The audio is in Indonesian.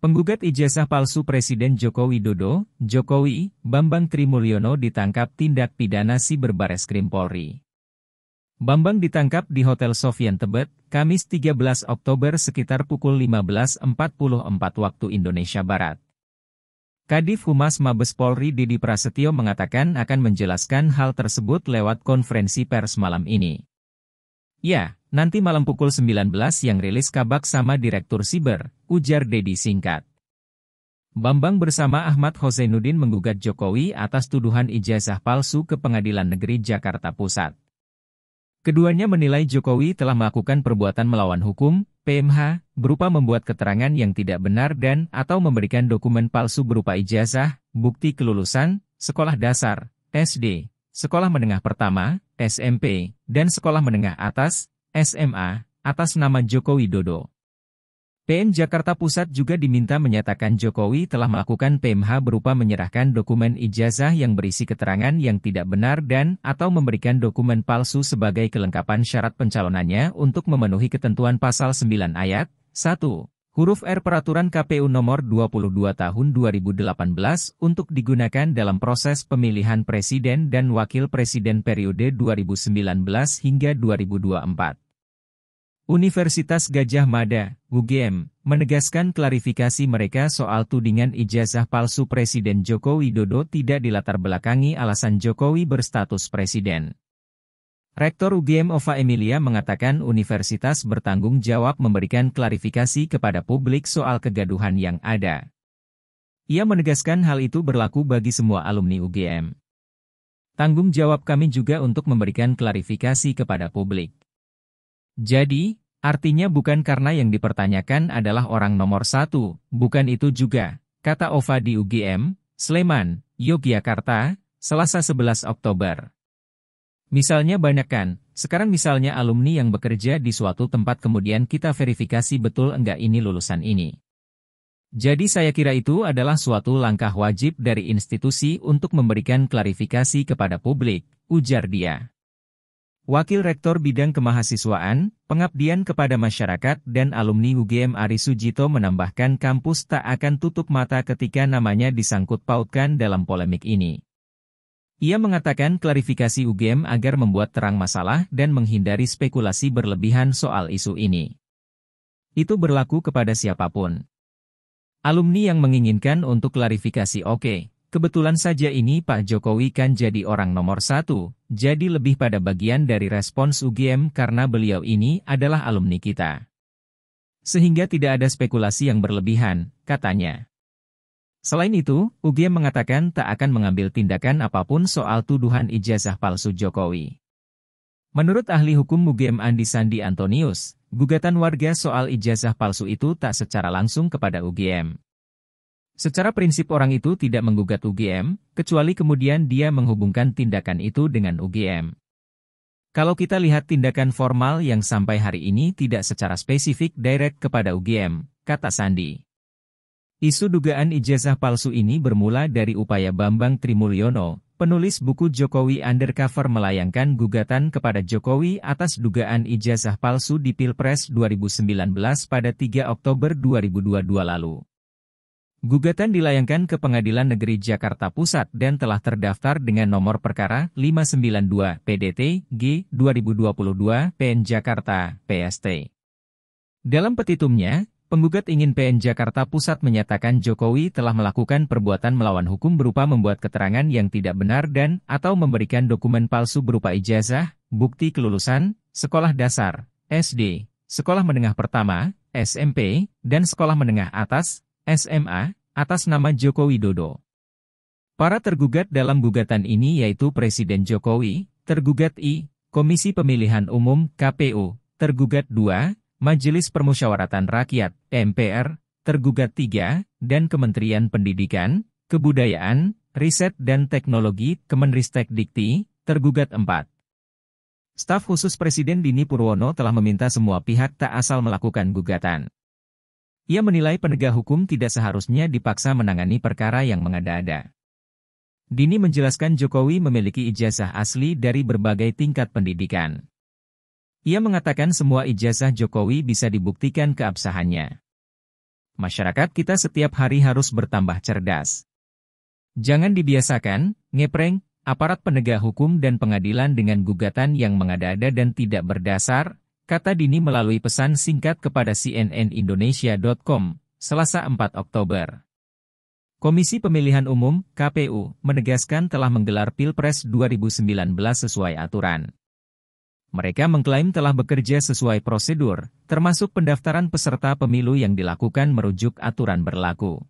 Penggugat ijazah palsu Presiden Joko Widodo, Jokowi, Bambang Trimulyono ditangkap tindak pidana siber krim Polri. Bambang ditangkap di Hotel Sofian Tebet, Kamis 13 Oktober sekitar pukul 15.44 waktu Indonesia Barat. Kadif Humas Mabes Polri Didi Prasetyo mengatakan akan menjelaskan hal tersebut lewat konferensi pers malam ini. Ya, nanti malam pukul 19 yang rilis kabak sama Direktur Siber, ujar Dedi singkat. Bambang bersama Ahmad Hosenudin menggugat Jokowi atas tuduhan ijazah palsu ke Pengadilan Negeri Jakarta Pusat. Keduanya menilai Jokowi telah melakukan perbuatan melawan hukum, PMH, berupa membuat keterangan yang tidak benar dan atau memberikan dokumen palsu berupa ijazah, bukti kelulusan, sekolah dasar, SD, sekolah menengah pertama, SMP, dan sekolah menengah atas, SMA, atas nama Joko Widodo. PM Jakarta Pusat juga diminta menyatakan Jokowi telah melakukan PMH berupa menyerahkan dokumen ijazah yang berisi keterangan yang tidak benar dan atau memberikan dokumen palsu sebagai kelengkapan syarat pencalonannya untuk memenuhi ketentuan pasal 9 ayat 1 huruf R Peraturan KPU nomor 22 tahun 2018 untuk digunakan dalam proses pemilihan presiden dan wakil presiden periode 2019 hingga 2024. Universitas Gajah Mada, UGM, menegaskan klarifikasi mereka soal tudingan ijazah palsu Presiden Joko Widodo tidak dilatar belakangi alasan Jokowi berstatus presiden. Rektor UGM Ova Emilia mengatakan universitas bertanggung jawab memberikan klarifikasi kepada publik soal kegaduhan yang ada. Ia menegaskan hal itu berlaku bagi semua alumni UGM. Tanggung jawab kami juga untuk memberikan klarifikasi kepada publik. Jadi, artinya bukan karena yang dipertanyakan adalah orang nomor satu, bukan itu juga, kata Ova di UGM, Sleman, Yogyakarta, Selasa 11 Oktober. Misalnya banyak kan, sekarang misalnya alumni yang bekerja di suatu tempat kemudian kita verifikasi betul enggak ini lulusan ini. Jadi saya kira itu adalah suatu langkah wajib dari institusi untuk memberikan klarifikasi kepada publik, ujar dia. Wakil Rektor Bidang Kemahasiswaan, Pengabdian kepada Masyarakat dan Alumni UGM Ari Sujito menambahkan kampus tak akan tutup mata ketika namanya disangkut pautkan dalam polemik ini. Ia mengatakan klarifikasi UGM agar membuat terang masalah dan menghindari spekulasi berlebihan soal isu ini. Itu berlaku kepada siapapun. Alumni yang menginginkan untuk klarifikasi oke, okay, Kebetulan saja ini Pak Jokowi kan jadi orang nomor satu, jadi lebih pada bagian dari respons UGM karena beliau ini adalah alumni kita. Sehingga tidak ada spekulasi yang berlebihan, katanya. Selain itu, UGM mengatakan tak akan mengambil tindakan apapun soal tuduhan ijazah palsu Jokowi. Menurut ahli hukum UGM Andi Sandi Antonius, gugatan warga soal ijazah palsu itu tak secara langsung kepada UGM Secara prinsip orang itu tidak menggugat UGM, kecuali kemudian dia menghubungkan tindakan itu dengan UGM. Kalau kita lihat tindakan formal yang sampai hari ini tidak secara spesifik direct kepada UGM, kata Sandi. Isu dugaan ijazah palsu ini bermula dari upaya Bambang Trimulyono, penulis buku Jokowi Undercover melayangkan gugatan kepada Jokowi atas dugaan ijazah palsu di Pilpres 2019 pada 3 Oktober 2022 lalu. Gugatan dilayangkan ke Pengadilan Negeri Jakarta Pusat dan telah terdaftar dengan nomor perkara 592 PDT G 2022 PN Jakarta PST. Dalam petitumnya, penggugat ingin PN Jakarta Pusat menyatakan Jokowi telah melakukan perbuatan melawan hukum berupa membuat keterangan yang tidak benar dan atau memberikan dokumen palsu berupa ijazah, bukti kelulusan, sekolah dasar, SD, sekolah menengah pertama, SMP, dan sekolah menengah atas, SMA, atas nama Joko Widodo. Para tergugat dalam gugatan ini yaitu Presiden Jokowi, tergugat I, Komisi Pemilihan Umum KPU, tergugat 2, Majelis Permusyawaratan Rakyat MPR, tergugat 3, dan Kementerian Pendidikan, Kebudayaan, Riset dan Teknologi Kemenristek Dikti, tergugat 4. Staf khusus Presiden Dini Purwono telah meminta semua pihak tak asal melakukan gugatan. Ia menilai penegak hukum tidak seharusnya dipaksa menangani perkara yang mengada-ada. Dini menjelaskan Jokowi memiliki ijazah asli dari berbagai tingkat pendidikan. Ia mengatakan semua ijazah Jokowi bisa dibuktikan keabsahannya. Masyarakat kita setiap hari harus bertambah cerdas. Jangan dibiasakan, ngepreng, aparat penegak hukum dan pengadilan dengan gugatan yang mengada-ada dan tidak berdasar, kata Dini melalui pesan singkat kepada cnnindonesia.com, Selasa 4 Oktober. Komisi Pemilihan Umum (KPU) menegaskan telah menggelar Pilpres 2019 sesuai aturan. Mereka mengklaim telah bekerja sesuai prosedur, termasuk pendaftaran peserta pemilu yang dilakukan merujuk aturan berlaku.